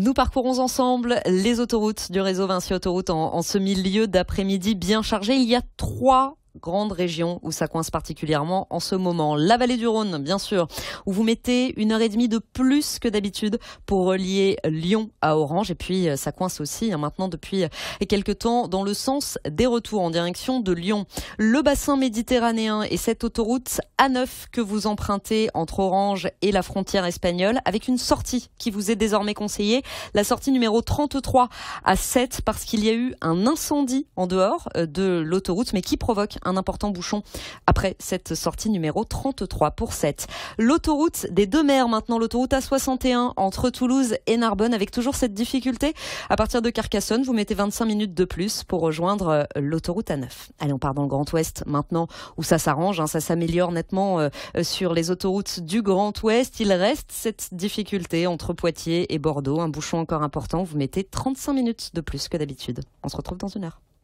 Nous parcourons ensemble les autoroutes du réseau Vinci Autoroute en, ce milieu d'après-midi bien chargé. Il y a trois grande région où ça coince particulièrement en ce moment. La vallée du Rhône, bien sûr, où vous mettez une heure et demie de plus que d'habitude pour relier Lyon à Orange. Et puis, euh, ça coince aussi hein, maintenant depuis euh, quelques temps dans le sens des retours en direction de Lyon. Le bassin méditerranéen et cette autoroute A9 que vous empruntez entre Orange et la frontière espagnole avec une sortie qui vous est désormais conseillée, la sortie numéro 33 à 7 parce qu'il y a eu un incendie en dehors euh, de l'autoroute mais qui provoque un important bouchon après cette sortie numéro 33 pour 7. L'autoroute des deux mers maintenant, l'autoroute A61 entre Toulouse et Narbonne avec toujours cette difficulté. À partir de Carcassonne, vous mettez 25 minutes de plus pour rejoindre euh, l'autoroute A9. Allez, on part dans le Grand Ouest maintenant où ça s'arrange, hein, ça s'améliore nettement euh, euh, sur les autoroutes du Grand Ouest. Il reste cette difficulté entre Poitiers et Bordeaux, un bouchon encore important. Vous mettez 35 minutes de plus que d'habitude. On se retrouve dans une heure.